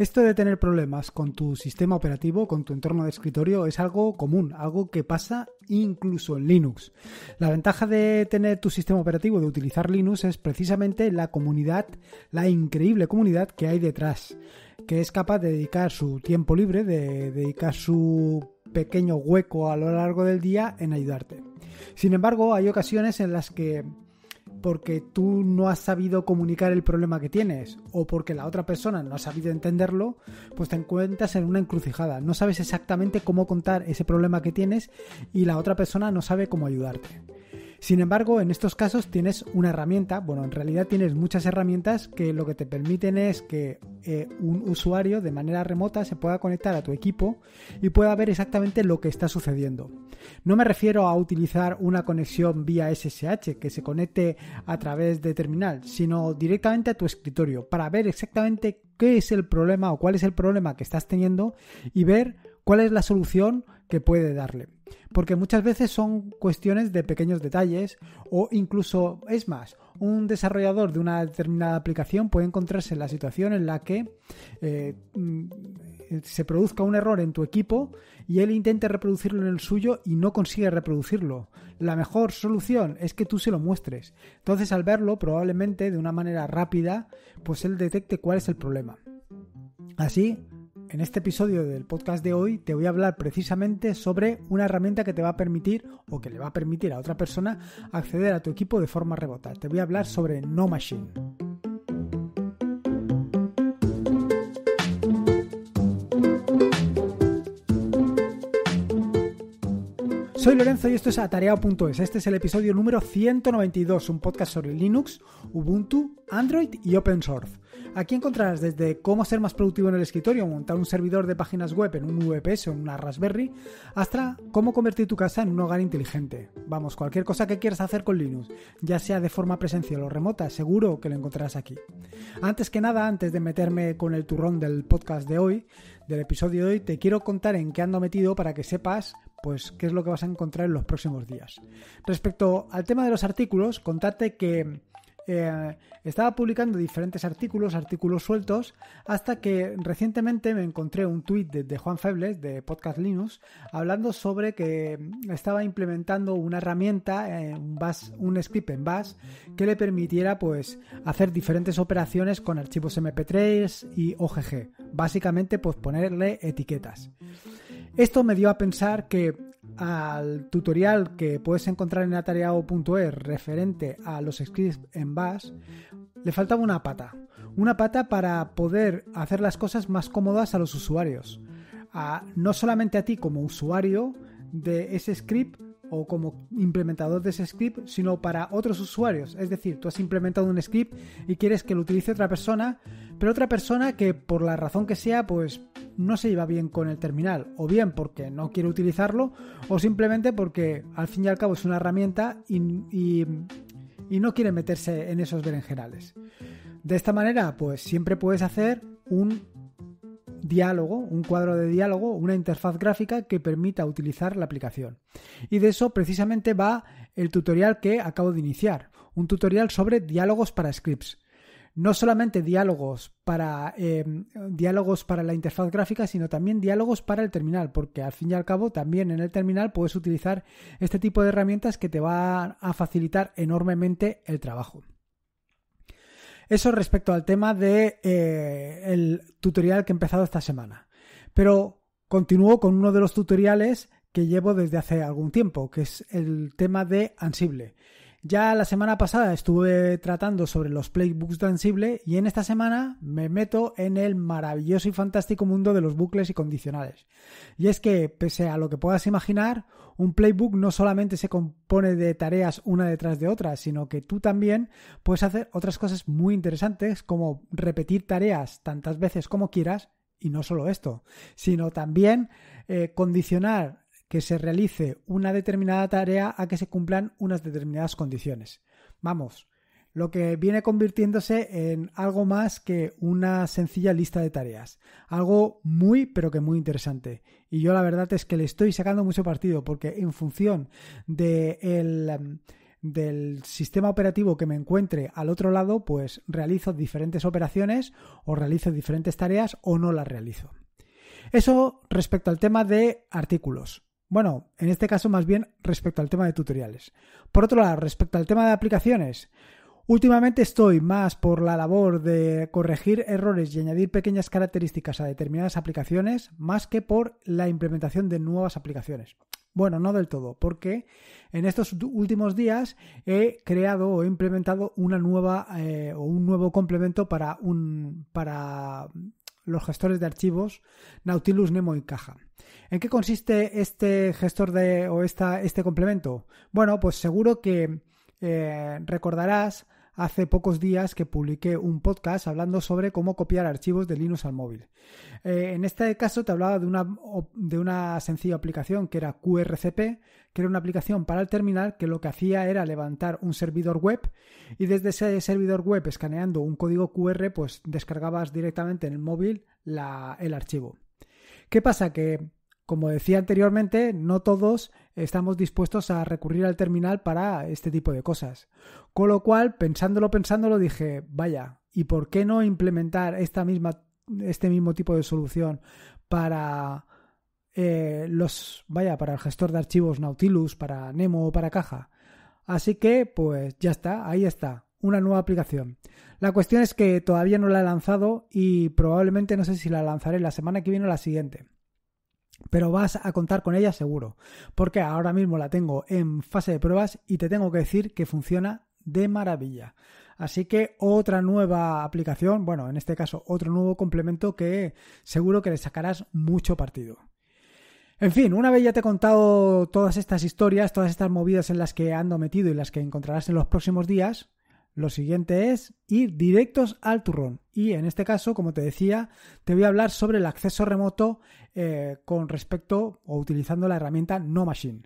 Esto de tener problemas con tu sistema operativo, con tu entorno de escritorio, es algo común, algo que pasa incluso en Linux. La ventaja de tener tu sistema operativo, de utilizar Linux, es precisamente la comunidad, la increíble comunidad que hay detrás, que es capaz de dedicar su tiempo libre, de dedicar su pequeño hueco a lo largo del día en ayudarte. Sin embargo, hay ocasiones en las que porque tú no has sabido comunicar el problema que tienes o porque la otra persona no ha sabido entenderlo, pues te encuentras en una encrucijada. No sabes exactamente cómo contar ese problema que tienes y la otra persona no sabe cómo ayudarte. Sin embargo, en estos casos tienes una herramienta, bueno, en realidad tienes muchas herramientas que lo que te permiten es que eh, un usuario de manera remota se pueda conectar a tu equipo y pueda ver exactamente lo que está sucediendo. No me refiero a utilizar una conexión vía SSH que se conecte a través de terminal, sino directamente a tu escritorio para ver exactamente qué es el problema o cuál es el problema que estás teniendo y ver cuál es la solución que puede darle porque muchas veces son cuestiones de pequeños detalles o incluso, es más, un desarrollador de una determinada aplicación puede encontrarse en la situación en la que eh, mm, se produzca un error en tu equipo y él intente reproducirlo en el suyo y no consigue reproducirlo. La mejor solución es que tú se lo muestres. Entonces al verlo, probablemente de una manera rápida, pues él detecte cuál es el problema. Así, en este episodio del podcast de hoy te voy a hablar precisamente sobre una herramienta que te va a permitir o que le va a permitir a otra persona acceder a tu equipo de forma remota. Te voy a hablar sobre No Machine. Soy Lorenzo y esto es atareado.es. Este es el episodio número 192, un podcast sobre Linux, Ubuntu, Android y Open Source. Aquí encontrarás desde cómo ser más productivo en el escritorio, montar un servidor de páginas web en un VPS o en una Raspberry, hasta cómo convertir tu casa en un hogar inteligente. Vamos, cualquier cosa que quieras hacer con Linux, ya sea de forma presencial o remota, seguro que lo encontrarás aquí. Antes que nada, antes de meterme con el turrón del podcast de hoy, del episodio de hoy, te quiero contar en qué ando metido para que sepas pues qué es lo que vas a encontrar en los próximos días. Respecto al tema de los artículos, contarte que eh, estaba publicando diferentes artículos, artículos sueltos, hasta que recientemente me encontré un tweet de, Juan Febles, de Podcast Linux, hablando sobre que estaba implementando una herramienta, eh, un, un script en Bash, que le permitiera pues, hacer diferentes operaciones con archivos MP3 y OGG. Básicamente, pues ponerle etiquetas. Esto me dio a pensar que al tutorial que puedes encontrar en atareado.es referente a los scripts en Bash, le faltaba una pata. Una pata para poder hacer las cosas más cómodas a los usuarios. no solamente a ti como usuario de ese script, o como implementador de ese script, sino para otros usuarios. Es decir, tú has implementado un script y quieres que lo utilice otra persona, pero otra persona que por la razón que sea, pues no se lleva bien con el terminal, o bien porque no quiere utilizarlo, o simplemente porque al fin y al cabo es una herramienta y, no quiere meterse en esos berenjenales. De esta manera, pues siempre puedes hacer un diálogo, un cuadro de diálogo, una interfaz gráfica que permita utilizar la aplicación. Y de eso precisamente va el tutorial que acabo de iniciar, un tutorial sobre diálogos para scripts. No solamente diálogos para, eh, diálogos para la interfaz gráfica, sino también diálogos para el terminal, porque al fin y al cabo también en el terminal puedes utilizar este tipo de herramientas que te van a facilitar enormemente el trabajo. Eso respecto al tema del de, eh, el tutorial que he empezado esta semana. Pero continúo con uno de los tutoriales que llevo desde hace algún tiempo, que es el tema de Ansible. Ya la semana pasada estuve tratando sobre los playbooks Ansible y en esta semana me meto en el maravilloso y fantástico mundo de los bucles y condicionales. Y es que, pese a lo que puedas imaginar, un playbook no solamente se compone de tareas una detrás de otra, sino que tú también puedes hacer otras cosas muy interesantes como repetir tareas tantas veces como quieras y no solo esto, sino también eh, condicionar que se realice una determinada tarea a que se cumplan unas determinadas condiciones. Vamos, lo que viene convirtiéndose en algo más que una sencilla lista de tareas. Algo muy, pero que muy interesante. Y yo la verdad es que le estoy sacando mucho partido porque en función em, del sistema operativo que me encuentre al otro lado, pues realizo diferentes operaciones o realizo diferentes tareas o no las realizo. Eso respecto al tema de artículos. Bueno, en este caso más bien respecto al tema de tutoriales. Por otro lado, respecto al tema de aplicaciones, últimamente estoy más por la labor de corregir errores y añadir pequeñas características a determinadas aplicaciones más que por la implementación de nuevas aplicaciones. Bueno, no del todo, porque en estos últimos días he creado o he implementado una nueva eh, o un nuevo complemento para un para los gestores de archivos Nautilus Nemo y Caja. ¿En qué consiste este gestor de, o este complemento? Bueno, pues seguro que eh, recordarás hace pocos días que publiqué un podcast hablando sobre cómo copiar archivos de Linux al móvil. Eh, en este caso te hablaba de una, de una sencilla aplicación que era QRCP, que era una aplicación para el terminal que lo que hacía era levantar un servidor web y desde ese servidor web escaneando un código QR pues descargabas directamente en el móvil la, el archivo. ¿Qué pasa? Que como decía anteriormente, no todos estamos dispuestos a recurrir al terminal para este tipo de cosas. Con lo cual, pensándolo, pensándolo, dije, vaya, ¿y por qué no implementar esta misma, este mismo tipo de solución para eh, los, vaya, para el gestor de archivos Nautilus, para Nemo o para Caja? Así que, pues ya está, ahí está, una nueva aplicación. La cuestión es que todavía no la he lanzado y probablemente no sé si la lanzaré la semana que viene o la siguiente pero vas a contar con ella seguro, porque ahora mismo la tengo en fase de pruebas y te tengo que decir que funciona de maravilla. Así que otra nueva aplicación, bueno, en este caso otro nuevo complemento que seguro que le sacarás mucho partido. En fin, una vez ya te he contado todas estas historias, todas estas movidas en las que ando metido y las que encontrarás en los próximos días, lo siguiente es ir directos al turrón. Y en este caso, como te decía, te voy a hablar sobre el acceso remoto eh, con respecto o utilizando la herramienta No Machine.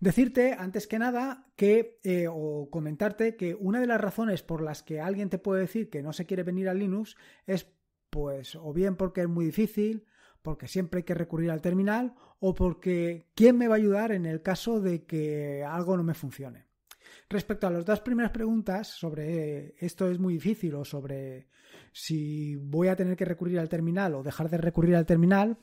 Decirte, antes que nada, que, eh, o comentarte que una de las razones por las que alguien te puede decir que no se quiere venir a Linux es, pues, o bien porque es muy difícil, porque siempre hay que recurrir al terminal, o porque ¿quién me va a ayudar en el caso de que algo no me funcione? Respecto a las dos primeras preguntas sobre eh, esto es muy difícil o sobre si voy a tener que recurrir al terminal o dejar de recurrir al terminal,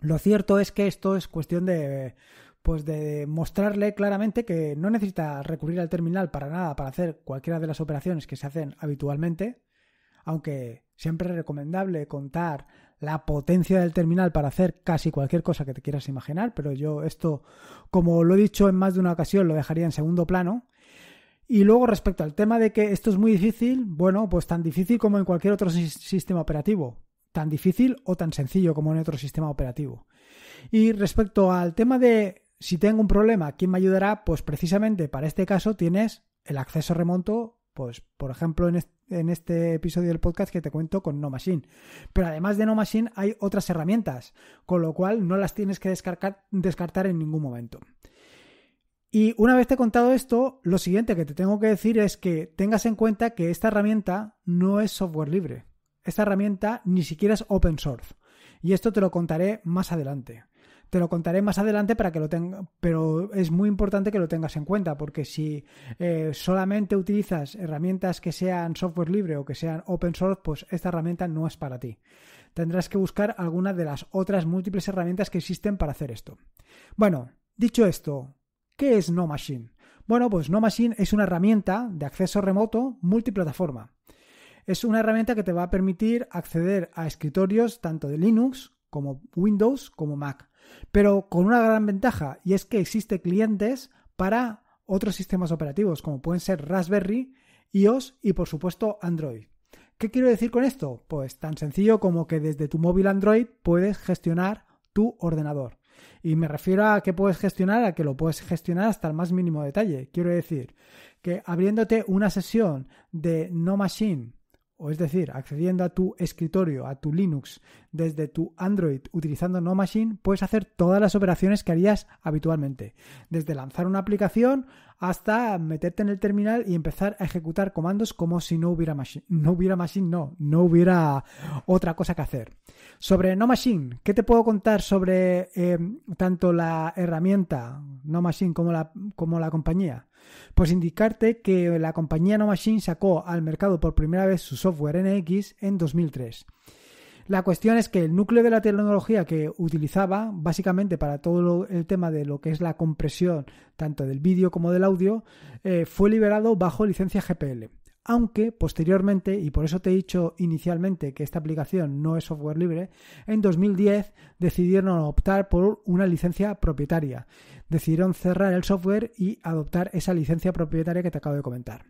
lo cierto es que esto es cuestión de pues de mostrarle claramente que no necesita recurrir al terminal para nada para hacer cualquiera de las operaciones que se hacen habitualmente, aunque siempre es recomendable contar la potencia del terminal para hacer casi cualquier cosa que te quieras imaginar, pero yo esto, como lo he dicho en más de una ocasión, lo dejaría en segundo plano. Y luego respecto al tema de que esto es muy difícil, bueno, pues tan difícil como en cualquier otro sistema operativo, tan difícil o tan sencillo como en otro sistema operativo. Y respecto al tema de si tengo un problema, ¿quién me ayudará? Pues precisamente para este caso tienes el acceso remoto, pues por ejemplo en este en este episodio del podcast que te cuento con No Machine. Pero además de No Machine hay otras herramientas, con lo cual no las tienes que descartar en ningún momento. Y una vez te he contado esto, lo siguiente que te tengo que decir es que tengas en cuenta que esta herramienta no es software libre. Esta herramienta ni siquiera es open source. Y esto te lo contaré más adelante. Te lo contaré más adelante para que lo tenga, pero es muy importante que lo tengas en cuenta porque si eh, solamente utilizas herramientas que sean software libre o que sean open source, pues esta herramienta no es para ti. Tendrás que buscar alguna de las otras múltiples herramientas que existen para hacer esto. Bueno, dicho esto, ¿qué es NoMachine? Bueno, pues NoMachine es una herramienta de acceso remoto multiplataforma. Es una herramienta que te va a permitir acceder a escritorios tanto de Linux como Windows como Mac pero con una gran ventaja y es que existe clientes para otros sistemas operativos como pueden ser Raspberry, iOS y por supuesto Android. ¿Qué quiero decir con esto? Pues tan sencillo como que desde tu móvil Android puedes gestionar tu ordenador. Y me refiero a que puedes gestionar, a que lo puedes gestionar hasta el más mínimo detalle. Quiero decir que abriéndote una sesión de No Machine o es decir, accediendo a tu escritorio, a tu Linux, desde tu Android utilizando NoMachine, puedes hacer todas las operaciones que harías habitualmente, desde lanzar una aplicación hasta meterte en el terminal y empezar a ejecutar comandos como si no hubiera machine. No hubiera machine, no, no hubiera otra cosa que hacer. Sobre No Machine, ¿qué te puedo contar sobre eh, tanto la herramienta No Machine como la, como la compañía? Pues indicarte que la compañía No Machine sacó al mercado por primera vez su software NX en 2003. La cuestión es que el núcleo de la tecnología que utilizaba, básicamente para todo el tema de lo que es la compresión, tanto del vídeo como del audio, eh, fue liberado bajo licencia GPL. Aunque posteriormente, y por eso te he dicho inicialmente que esta aplicación no es software libre, en 2010 decidieron optar por una licencia propietaria. Decidieron cerrar el software y adoptar esa licencia propietaria que te acabo de comentar.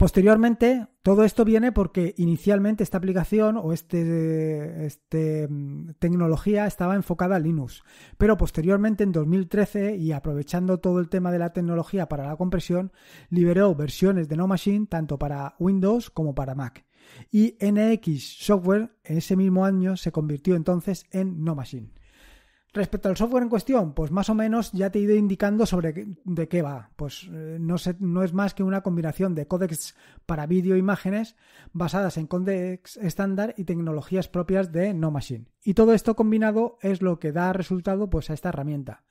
Posteriormente, todo esto viene porque inicialmente esta aplicación o esta este, mm, tecnología estaba enfocada a Linux, pero posteriormente en 2013 y aprovechando todo el tema de la tecnología para la compresión, liberó versiones de No Machine tanto para Windows como para Mac. Y NX Software en ese mismo año se convirtió entonces en No Machine. Respecto al software en cuestión, pues más o menos ya te he ido indicando sobre de qué va. Pues eh, no, es más que una combinación de codecs para vídeo e imágenes basadas en códecs estándar y tecnologías propias de No Machine. Y todo esto combinado es lo que da resultado pues, a esta herramienta.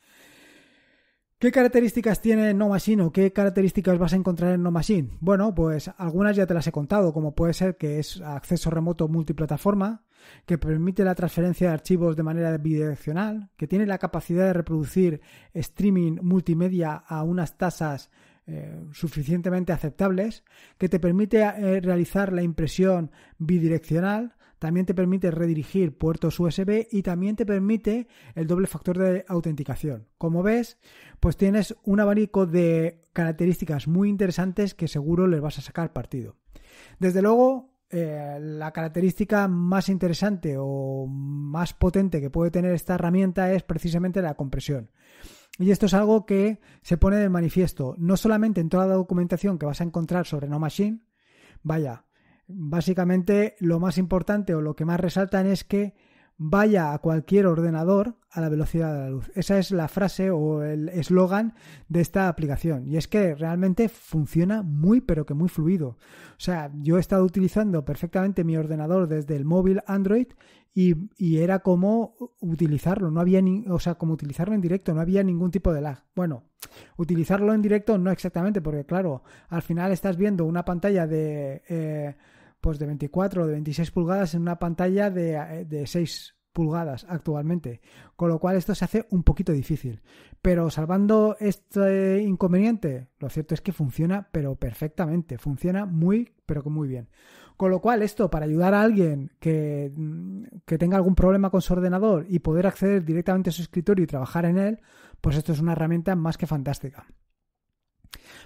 ¿Qué características tiene No Machine o qué características vas a encontrar en No Machine? Bueno, pues algunas ya te las he contado, como puede ser que es acceso remoto multiplataforma, que permite la transferencia de archivos de manera bidireccional, que tiene la capacidad de reproducir streaming multimedia a unas tasas eh, suficientemente aceptables, que te permite eh, realizar la impresión bidireccional, también te permite redirigir puertos USB y también te permite el doble factor de autenticación. Como ves, pues tienes un abanico de características muy interesantes que seguro les vas a sacar partido. Desde luego, eh, la característica más interesante o más potente que puede tener esta herramienta es precisamente la compresión. Y esto es algo que se pone de manifiesto, no solamente en toda la documentación que vas a encontrar sobre No Machine, vaya, básicamente lo más importante o lo que más resaltan es que vaya a cualquier ordenador a la velocidad de la luz. Esa es la frase o el eslogan de esta aplicación. Y es que realmente funciona muy, pero que muy fluido. O sea, yo he estado utilizando perfectamente mi ordenador desde el móvil Android y, era como utilizarlo. No había, o sea, como utilizarlo en directo, no había ningún tipo de lag. Bueno, utilizarlo en directo no exactamente, porque claro, al final estás viendo una pantalla de... Eh, pues de 24 o de 26 pulgadas en una pantalla de, eh, de 6 pulgadas actualmente, con lo cual esto se hace un poquito difícil. Pero salvando este inconveniente, lo cierto es que funciona, pero perfectamente, funciona muy, pero muy bien. Con lo cual esto, para ayudar a alguien que, mm, que tenga algún problema con su ordenador y poder acceder directamente a su escritorio y trabajar en él, pues esto es una herramienta más que fantástica.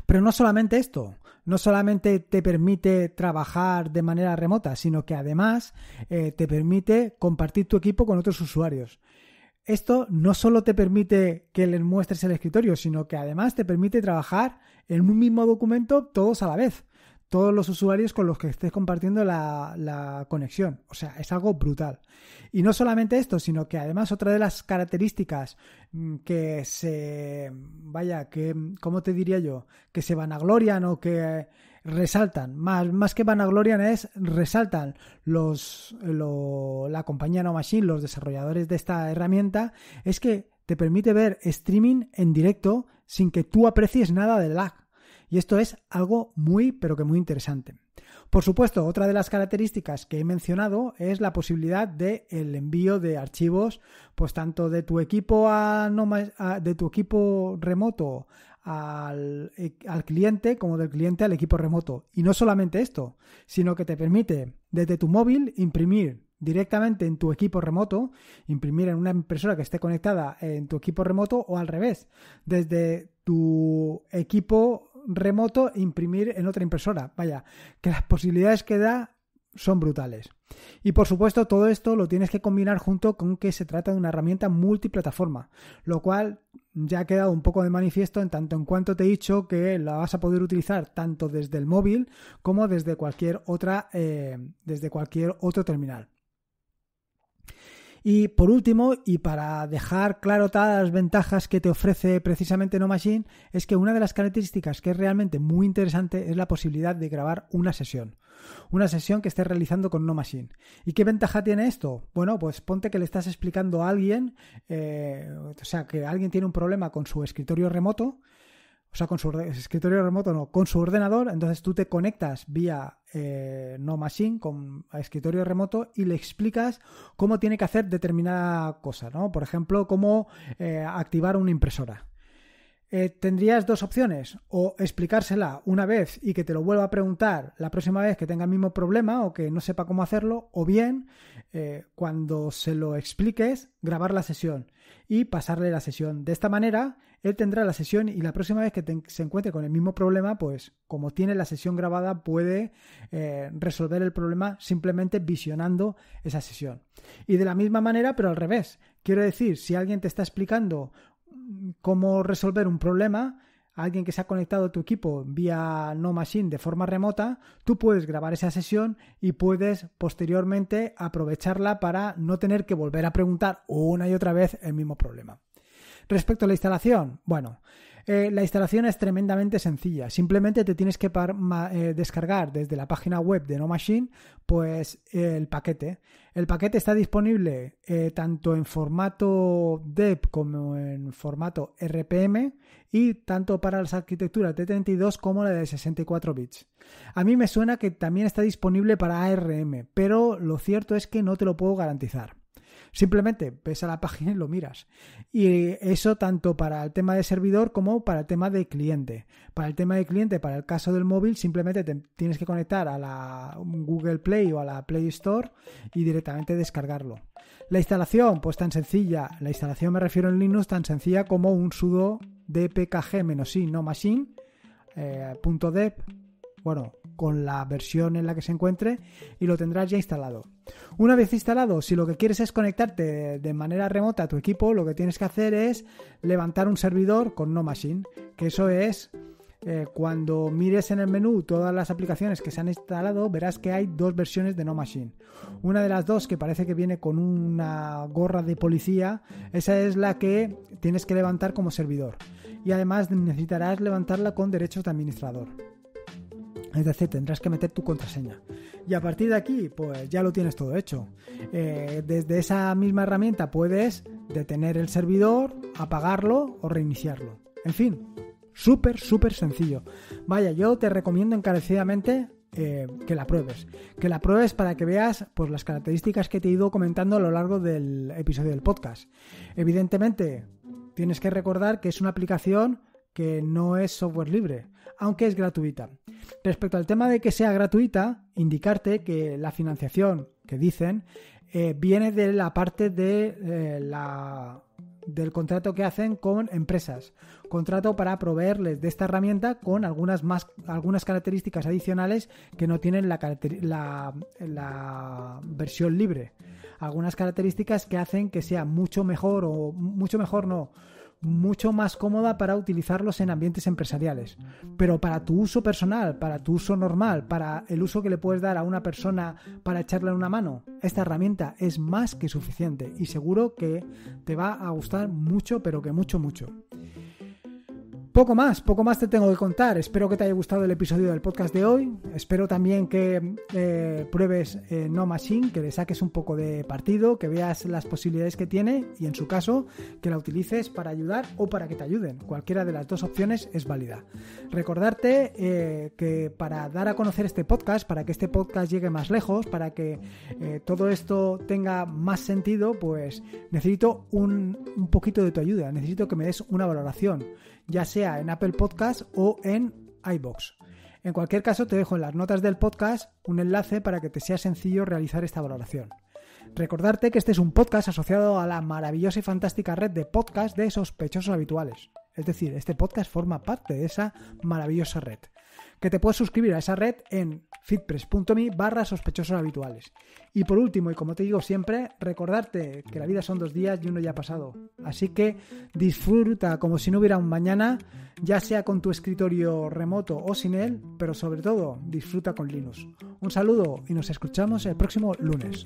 Pero no solamente esto, no solamente te permite trabajar de manera remota, sino que además eh, te permite compartir tu equipo con otros usuarios. Esto no solo te permite que les muestres el escritorio, sino que además te permite trabajar en un mismo documento todos a la vez todos los usuarios con los que estés compartiendo la, conexión. O sea, es algo brutal. Y no solamente esto, sino que además otra de las características mm, que se, vaya, que, ¿cómo te diría yo? Que se vanaglorian o que resaltan, más, más que vanaglorian es resaltan los, la compañía No Machine, los desarrolladores de esta herramienta, es que te permite ver streaming en directo sin que tú aprecies nada del lag. Y esto es algo muy, pero que muy interesante. Por supuesto, otra de las características que he mencionado es la posibilidad de envío de archivos, pues tanto de tu equipo a, no, de tu equipo remoto al, eh, al, cliente como del cliente al equipo remoto. Y no solamente esto, sino que te permite desde tu móvil imprimir directamente en tu equipo remoto, imprimir en una impresora que esté conectada en tu equipo remoto o al revés, desde tu equipo remoto imprimir en otra impresora. Vaya, que las posibilidades que da son brutales. Y por supuesto todo esto lo tienes que combinar junto con que se trata de una herramienta multiplataforma, lo cual ya ha quedado un poco de manifiesto en tanto en cuanto te he dicho que la vas a poder utilizar tanto desde el móvil como desde cualquier otra, eh, desde cualquier otro terminal. Y por último, y para dejar claro todas las ventajas que te ofrece precisamente No Machine, es que una de las características que es realmente muy interesante es la posibilidad de grabar una sesión. Una sesión que estés realizando con No Machine. ¿Y qué ventaja tiene esto? Bueno, pues ponte que le estás explicando a alguien, eh, o sea, que alguien tiene un problema con su escritorio remoto o sea, con su escritorio remoto no, con su ordenador, entonces tú te conectas vía eh, No Machine con escritorio remoto y le explicas cómo tiene que hacer determinada cosa, ¿no? Por ejemplo, cómo eh, activar una impresora. Eh, tendrías dos opciones, o explicársela una vez y que te lo vuelva a preguntar la próxima vez que tenga el mismo problema o que no sepa cómo hacerlo, o bien eh, cuando se lo expliques, grabar la sesión y pasarle la sesión. De esta manera, él tendrá la sesión y la próxima vez que se encuentre con el mismo problema, pues como tiene la sesión grabada, puede eh, resolver el problema simplemente visionando esa sesión. Y de la misma manera, pero al revés. Quiero decir, si alguien te está explicando cómo resolver un problema alguien que se ha conectado a tu equipo vía No Machine de forma remota, tú puedes grabar esa sesión y puedes posteriormente aprovecharla para no tener que volver a preguntar una y otra vez el mismo problema. Respecto a la instalación, bueno, eh, la instalación es tremendamente sencilla. Simplemente te tienes que eh, descargar desde la página web de No Machine, pues el paquete. El paquete está disponible eh, tanto en formato DEP como en formato RPM y tanto para las arquitecturas de 32 como la de 64 bits. A mí me suena que también está disponible para ARM, pero lo cierto es que no te lo puedo garantizar. Simplemente ves a la página y lo miras. Y eso tanto para el tema de servidor como para el tema de cliente. Para el tema de cliente, para el caso del móvil, simplemente tienes que conectar a la Google Play o a la Play Store y directamente descargarlo. La instalación, pues tan sencilla. La instalación me refiero en Linux tan sencilla como un sudo dpkg-i no machine.dev bueno, con la versión en la que se encuentre y lo tendrás ya instalado. Una vez instalado, si lo que quieres es conectarte de manera remota a tu equipo, lo que tienes que hacer es levantar un servidor con No Machine, que eso es eh, cuando mires en el menú todas las aplicaciones que se han instalado, verás que hay dos versiones de No Machine. Una de las dos que parece que viene con una gorra de policía, esa es la que tienes que levantar como servidor. Y además necesitarás levantarla con derechos de administrador. Es decir, tendrás que meter tu contraseña. Y a partir de aquí, pues ya lo tienes todo hecho. Eh, desde esa misma herramienta puedes detener el servidor, apagarlo o reiniciarlo. En fin, súper, súper sencillo. Vaya, yo te recomiendo encarecidamente eh, que la pruebes. Que la pruebes para que veas pues, las características que te he ido comentando a lo largo del episodio del podcast. Evidentemente, tienes que recordar que es una aplicación que no es software libre aunque es gratuita. Respecto al tema de que sea gratuita, indicarte que la financiación que dicen eh, viene de la parte de eh, la del contrato que hacen con empresas. Contrato para proveerles de esta herramienta con algunas, más, algunas características adicionales que no tienen la, la, versión libre. Algunas características que hacen que sea mucho mejor o mucho mejor no, mucho más cómoda para utilizarlos en ambientes empresariales. Pero para tu uso personal, para tu uso normal, para el uso que le puedes dar a una persona para echarle una mano, esta herramienta es más que suficiente y seguro que te va a gustar mucho, pero que mucho, mucho. Poco más, poco más te tengo que contar. Espero que te haya gustado el episodio del podcast de hoy. Espero también que eh, pruebes eh, No Machine, que le saques un poco de partido, que veas las posibilidades que tiene y en su caso que la utilices para ayudar o para que te ayuden. Cualquiera de las dos opciones es válida. Recordarte eh, que para dar a conocer este podcast, para que este podcast llegue más lejos, para que todo esto tenga más sentido, pues necesito un poquito de tu ayuda. Necesito que me des una valoración ya sea en Apple Podcast o en iBox. En cualquier caso, te dejo en las notas del podcast un enlace para que te sea sencillo realizar esta valoración. Recordarte que este es un podcast asociado a la maravillosa y fantástica red de podcasts de sospechosos habituales. Es decir, este podcast forma parte de esa maravillosa red que te puedes suscribir a esa red en fitpress.me barra sospechosos habituales. Y por último, y como te digo siempre, recordarte que la vida son dos días y uno ya ha pasado. Así que disfruta como si no hubiera un mañana, ya sea con tu escritorio remoto o sin él, pero sobre todo disfruta con Linux. Un saludo y nos escuchamos el próximo lunes.